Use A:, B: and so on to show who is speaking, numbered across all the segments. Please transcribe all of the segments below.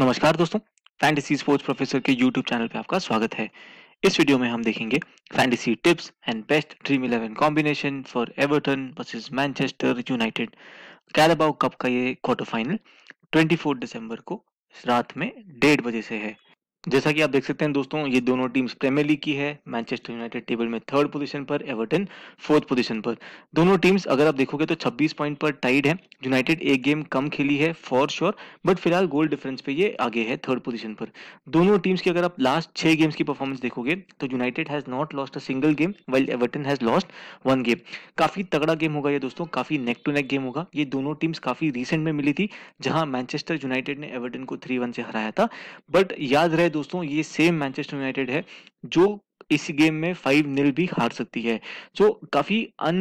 A: नमस्कार दोस्तों fantasy sports professor के यूट्यूब चैनल पे आपका स्वागत है इस वीडियो में हम देखेंगे fantasy tips and best Dream Eleven combination for Everton versus Manchester United Carabao Cup का ये क्वार्टर फाइनल 24 दिसंबर को रात में डेढ़ बजे से है जैसा कि आप देख सकते हैं दोस्तों ये दोनों टीम्स प्रीमियर लीग की है मैनचेस्टर यूनाइटेड टेबल में थर्ड पोजीशन पर एवर्टन फोर्थ पोजीशन पर दोनों टीम्स अगर आप देखोगे तो 26 पॉइंट पर टाइड है यूनाइटेड एक गेम कम खेली है फॉर श्योर बट फिलहाल गोल डिफरेंस पे ये आगे है थर्ड पोजीशन पर दोनों टीम्स की अगर आप लास्ट छह गेम्स की परफॉर्मेंस देखोगे तो United has not lost a single game while Everton has lost one game काफी तगड़ा गेम होगा ये दोस्तों काफी नेक टू नेक गेम होगा ये दोनों टीम्स काफी रिसेंट में मिली थी जहां मैनचेस्टर यूनाइटेड ने एवर्टन को थ्री वन से हराया था बट याद रहे दोस्तों ये सेम मैनचेस्टर यूनाइटेड है जो इस गेम में फाइव निल भी हार सकती है जो काफ़ी अन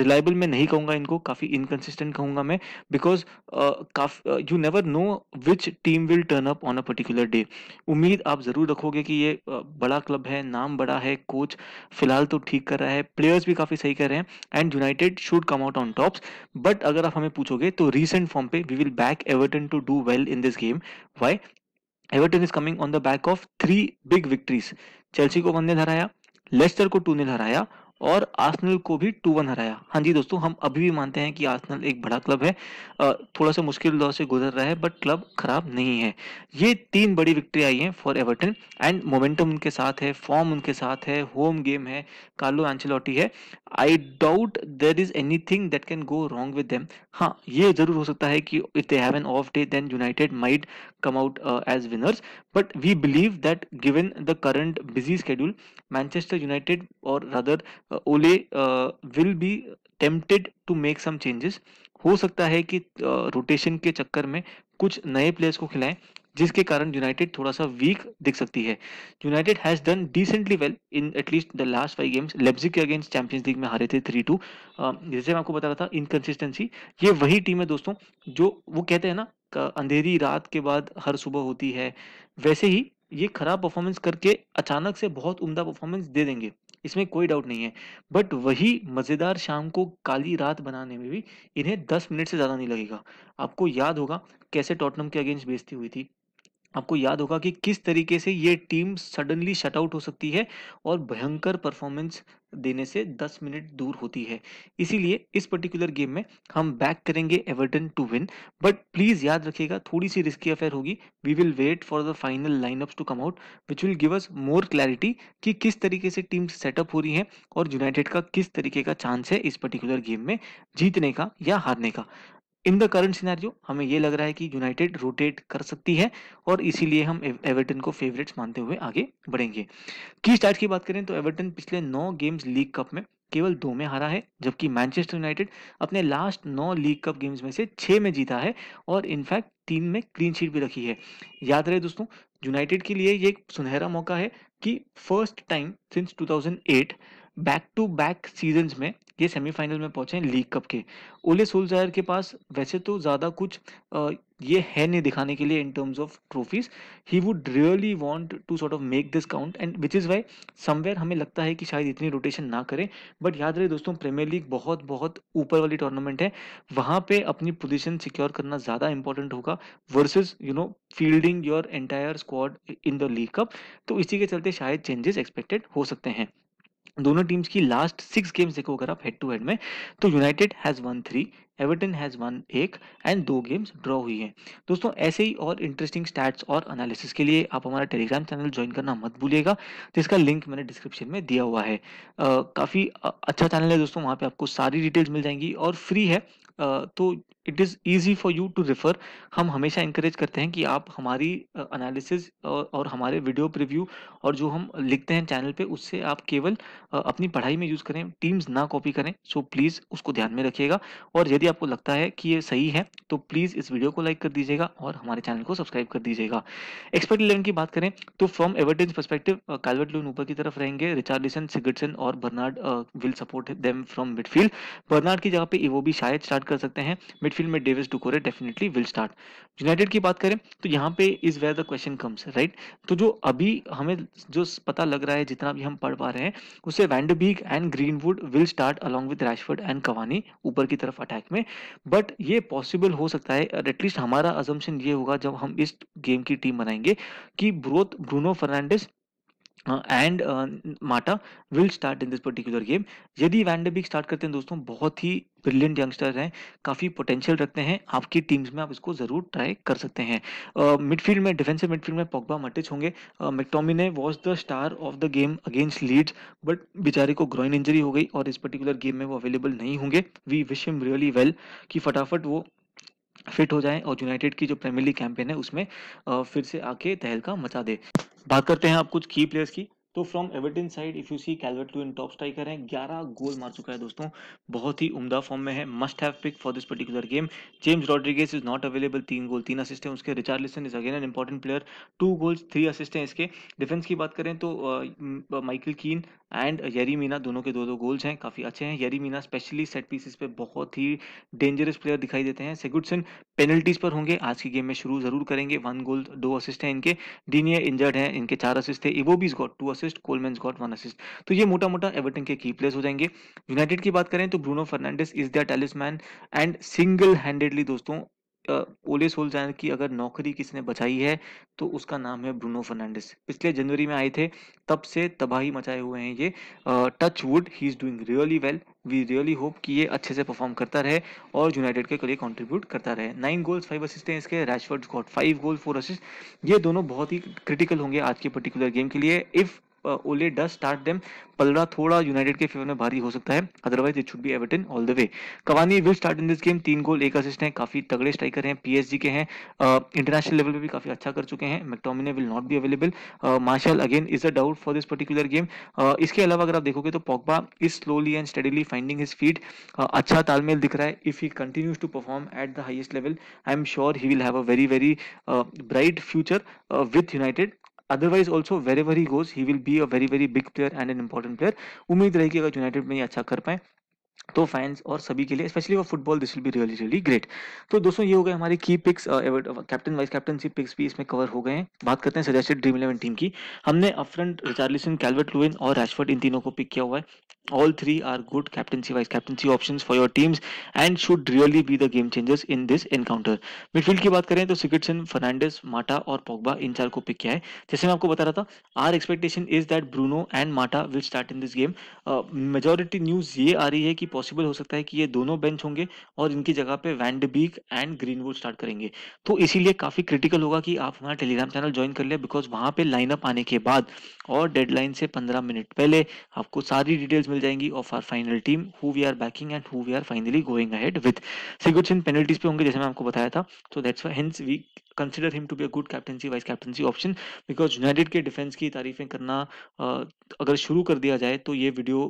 A: रिलायबल uh, मैं नहीं कहूंगा इनको काफ़ी इनकंसिस्टेंट कहूंगा मैं because you never know which team will turn up on a particular day उम्मीद आप ज़रूर रखोगे कि ये uh, बड़ा क्लब है नाम बड़ा है कोच फिलहाल तो ठीक कर रहा है प्लेयर्स भी काफ़ी सही कर रहे हैं and United should come out on tops but अगर आप हमें पूछोगे तो रिसेंट फॉर्म पे we will back Everton to do well in this game why Everton is coming on the back of three big victories Chelsea को one ने हराया Lester को टू ने हराया और आसनल को भी टू वन हराया हाँ जी दोस्तों हम अभी भी मानते हैं कि आसनल एक बड़ा क्लब है थोड़ा सा मुश्किल दौर से गुजर रहा है बट क्लब खराब नहीं है ये तीन बड़ी विक्ट्री आई हैं फॉर एवर्टन एंड मोमेंटम उनके साथ है फॉर्म उनके साथ है होम गेम है कार्लो एंचलोटी है I doubt there is anything that can go wrong with हाँ ये जरूर हो सकता है कि if they have an off day then United might come out as winners but we believe that given the current busy schedule Manchester United और rather uh, Ole will be tempted to make some changes हो सकता है कि rotation uh, के चक्कर में कुछ नए प्लेयर्स को खिलाएं जिसके कारण यूनाइटेड थोड़ा सा वीक दिख सकती है United has done decently well in at least the last five games Leipzig के अगेंस्ट चैंपियंस लीग में हारे थे थ्री टू uh, जैसे मैं आपको बता रहा था इनकन्सिस्टेंसी ये वही टीम है दोस्तों जो वो कहते हैं ना अंधेरी रात के बाद हर सुबह होती है वैसे ही ये खराब परफॉर्मेंस करके अचानक से बहुत उमदा परफॉर्मेंस दे देंगे इसमें कोई डाउट नहीं है बट वही मज़ेदार शाम को काली रात बनाने में भी इन्हें दस मिनट से ज़्यादा नहीं लगेगा आपको याद होगा कैसे टॉटनम के अगेंस्ट बेजती हुई थी आपको याद होगा कि किस तरीके से ये टीम सडनली शट आउट हो सकती है और भयंकर परफॉर्मेंस देने से 10 मिनट दूर होती है इसीलिए इस पर्टिकुलर गेम में हम बैक करेंगे Everton to win but please याद रखिएगा थोड़ी सी रिस्की अफेयर होगी we will wait for the final lineups to come out which will give us more clarity कि किस तरीके से टीम सेटअप हो रही है और यूनाइटेड का किस तरीके का चांस है इस पर्टिकुलर गेम में जीतने का या हारने का इन द करंट सिनेरियो हमें ये लग रहा है कि यूनाइटेड रोटेट कर सकती है और इसीलिए हम एवर्टन को फेवरेट्स मानते हुए आगे बढ़ेंगे की स्टार्ट की बात करें तो एवर्टन पिछले नौ गेम्स लीग कप में केवल दो में हारा है जबकि मैनचेस्टर यूनाइटेड अपने लास्ट नौ लीग कप गेम्स में से छह में जीता है और इनफैक्ट तीन में क्लीन शीट भी रखी है याद रहे दोस्तों यूनाइटेड के लिए ये एक सुनहरा मौका है कि first time since 2008 back to back season में ये सेमीफाइनल में पहुंचे लीग कप के ओले सोलजायर के पास वैसे तो ज़्यादा कुछ ये है नहीं दिखाने के लिए in terms of trophies he would really want to sort of make this count and which is why somewhere हमें लगता है कि शायद इतनी रोटेशन ना करें बट याद रहे दोस्तों प्रीमियर लीग बहुत बहुत ऊपर वाली टूर्नामेंट है वहाँ पे अपनी पोजिशन सिक्योर करना ज़्यादा इंपॉर्टेंट होगा versus you know fielding your entire squad in the League Cup तो इसी के चलते शायद चेंजेस एक्सपेक्टेड हो सकते हैं दोनों टीम्स की लास्ट सिक्स गेम्स देखो अगर आप हेड टू हेड में तो United has won three Everton has won एक एंड दो गेम्स ड्रॉ हुई हैं दोस्तों ऐसे ही और इंटरेस्टिंग स्टैट्स और एनालिसिस के लिए आप हमारा टेलीग्राम चैनल ज्वाइन करना मत भूलिएगा जिसका लिंक मैंने डिस्क्रिप्शन में दिया हुआ है काफ़ी अच्छा चैनल है दोस्तों वहाँ पर आपको सारी डिटेल्स मिल जाएंगी और फ्री है आ, तो it is easy for you to refer हम हमेशा इंकरेज करते हैं कि आप हमारी एनालिसिस और, और हमारे वीडियो प्रिव्यू और जो हम लिखते हैं चैनल पे उससे आप केवल अपनी पढ़ाई में यूज़ करें टीम्स ना कॉपी करें सो प्लीज़ उसको ध्यान में रखिएगा और यदि आपको लगता है कि ये सही है तो प्लीज़ इस वीडियो को लाइक कर दीजिएगा और हमारे चैनल को सब्सक्राइब कर दीजिएगा एक्सपर्ट इलेवन की बात करें तो from Everton's perspective Calvert Lewin ऊपर की तरफ रहेंगे रिचार्डिसन सिगर्टसन और Bernard will support them from midfield Bernard की जगह पे भी शायद स्टार्ट कर सकते हैं मिडफील्ड फील्ड में Davies Doucoure definitely will start United की बात करें तो यहाँ पे is where the question comes right तो जो अभी हमें जो पता लग रहा है जितना भी हम पढ़ पा रहे हैं उसे Van de Beek and Greenwood will start along with Rashford and Cavani ऊपर की तरफ अटैक में बट ये पॉसिबल हो सकता है एटलीस्ट हमारा अजम्पन ये होगा जब हम इस गेम की टीम बनाएंगे कि ब्रोथ Bruno Fernandes Uh, and Mata will start in this particular game यदि Beek स्टार्ट करते हैं दोस्तों बहुत ही ब्रिलियंट यंगस्टर हैं काफ़ी पोटेंशियल रखते हैं आपकी टीम्स में आप इसको ज़रूर ट्राई कर सकते हैं मिडफील्ड uh, में डिफेंसिव मिडफील्ड में Pogba Matic होंगे uh, McTominay was the star of the game against Leeds but बेचारे को ग्रोइन इंजरी हो गई और इस पर्टिकुलर गेम में वो अवेलेबल नहीं होंगे we wish him really well कि फटाफट वो फिट हो जाएं और यूनाइटेड की जो प्रीमियर लीग कैंपेन है उसमें फिर से आके तहलका मचा दे बात करते हैं आप कुछ की प्लेयर्स की तो from Everton side if you see Calvert Lewin top striker हैं 11 गोल मार चुका है दोस्तों बहुत ही उम्दा फॉर्म में है must have pick for this particular game James Rodriguez is not available तीन गोल तीन असिस्ट हैं उसके Richarlison is again an important player two goals three assist हैं इसके डिफेंस की बात करें तो माइकल कीन एंड यरी मीना दोनों के दो दो गोल्स हैं काफ़ी अच्छे हैं Yerry Mina specially set pieces पे बहुत ही डेंजरस प्लेयर दिखाई देते हैं सेगुडसन पेनल्टीज पर होंगे आज की गेम में शुरू जरूर करेंगे वन गोल दो असिस्ट हैं इनके डीनियर इंजर्ड हैं इनके चार असिस्ट थे इवो बीज got two assist Coleman got one assist तो ये मोटा मोटा एवर्टन के की प्लेयर्स हो जाएंगे यूनाइटेड की बात करें तो Bruno Fernandes is the talisman and single handedly दोस्तों ओले सोलजायर की अगर नौकरी किसने बचाई है तो उसका नाम है ब्रूनो फर्नांडिस पिछले जनवरी में आए थे तब से तबाही मचाए हुए हैं ये touch wood he is doing really well we really hope कि ये अच्छे से परफॉर्म करता रहे और यूनाइटेड के लिए कॉन्ट्रीब्यूट करता रहे नाइन गोल्स फाइव असिस्ट हैं इसके Rashford got five goal four assist ये दोनों बहुत ही क्रिटिकल होंगे आज के पर्टिकुलर गेम के लिए इफ़ ओले डस स्टार्ट देम पलरा थोड़ा यूनाइटेड के फेवर में भारी हो सकता है otherwise it should be Everton all the way Cavani will start in this game तीन गोल एक असिस्ट है काफी तगड़े स्ट्राइकर हैं पीएसजी के हैं इंटरनेशनल लेवल पे भी काफी अच्छा कर चुके हैं McTominay will not be available Martial again is a doubt for this particular game इसके अलावा अगर आप देखोगे तो Pogba is slowly and steadily finding his feet अच्छा तालमेल दिख रहा है if he continues to perform at the highest level I am sure he will have a very very bright future with United otherwise also very very goes he will be a very very big player and an important player उम्मीद रहेगी अगर United में ये अच्छा कर पाए तो fans और सभी के लिए specially for football this will be really really great तो दोस्तों ये हो गए हमारे की picks captain vice captainship picks भी इसमें कवर हो गए हैं बात करते हैं सजेस्टेड ड्रीम इलेवन टीम की हमने अपफ्रंट रिचार्लिसन कैलवर्ट लुविन और रैशफर्ड इन तीनों को पिक किया हुआ है all three are good captaincy vice captaincy option for your teams and should really be the game changers in this encounter midfield की बात करें तो सिकिटसन फर्नांडिस माटा और पोगबा इन चार को पिक किया है जैसे मैं आपको बता रहा था our expectation is that Bruno and Mata will start in this game majority news ये आ रही है कि पॉसिबल हो सकता है कि ये दोनों बेंच होंगे और इनकी जगह पे वैंडबीक एंड ग्रीनवुड स्टार्ट करेंगे तो इसीलिए काफी क्रिटिकल होगा कि आप हमारा टेलीग्राम चैनल ज्वाइन कर ले बिकॉज वहां पे लाइनअप आने के बाद और डेडलाइन से पंद्रह मिनट पहले आपको सारी डिटेल्स मिल जाएंगी of our final team who we are backing and who we are finally going ahead with Sigurdsson penalties पे होंगे जैसे मैं आपको बताया था तो that's hence we consider him to be a good captaincy vice captaincy option because United के defence की तारीफें करना अगर शुरू कर दिया जाए तो ये वीडियो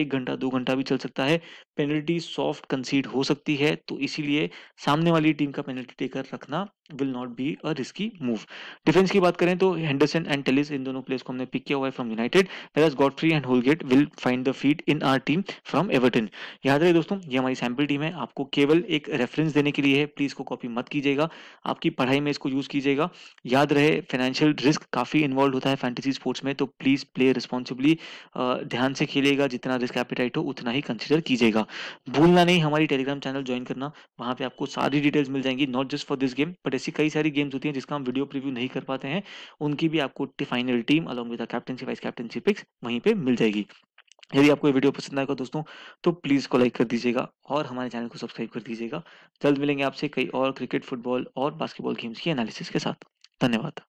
A: एक घंटा दो घंटा भी चल सकता है पेनल्टी सॉफ्ट कंसीड हो सकती है तो इसीलिए सामने वाली टीम का पेनल्टी टेकर रखना will not be a risky move defence की बात करें तो हेंडरसन एंड टेलिस इन दोनों प्लेयर्स को हमने पिक किया हुआ है from United Varane Godfrey and Holgate will find the feet in our team from Everton याद रहे दोस्तों ये हमारी सैम्पल टीम है आपको केवल एक रेफरेंस देने के लिए है प्लीज को कॉपी मत कीजिएगा आपकी पढ़ाई में इसको यूज कीजिएगा याद रहे फाइनेंशियल रिस्क काफी इन्वॉल्व होता है फैंटेसी स्पोर्ट्स में तो प्लीज प्ले रिस्पॉन्सिबली ध्यान से खेलेगा जितना रिस्क एपिटाइट हो उतना ही कंसिडर कीजिएगा होगा भूलना नहीं हमारी टेलीग्राम चैनल ज्वाइन करना वहां पे आपको सारी डिटेल्स मिल जाएंगी not just for this game but ऐसी कई सारी गेम्स होती हैं जिसका हम वीडियो प्रीव्यू नहीं कर पाते हैं उनकी भी आपको final team along with captaincy vice captaincy picks वहीं पर मिल जाएगी यदि आपको ये वीडियो पसंद आएगा दोस्तों तो प्लीज़ को लाइक कर दीजिएगा और हमारे चैनल को सब्सक्राइब कर दीजिएगा जल्द मिलेंगे आपसे कई और क्रिकेट फुटबॉल और बास्केटबॉल गेम्स की एनालिसिस के साथ धन्यवाद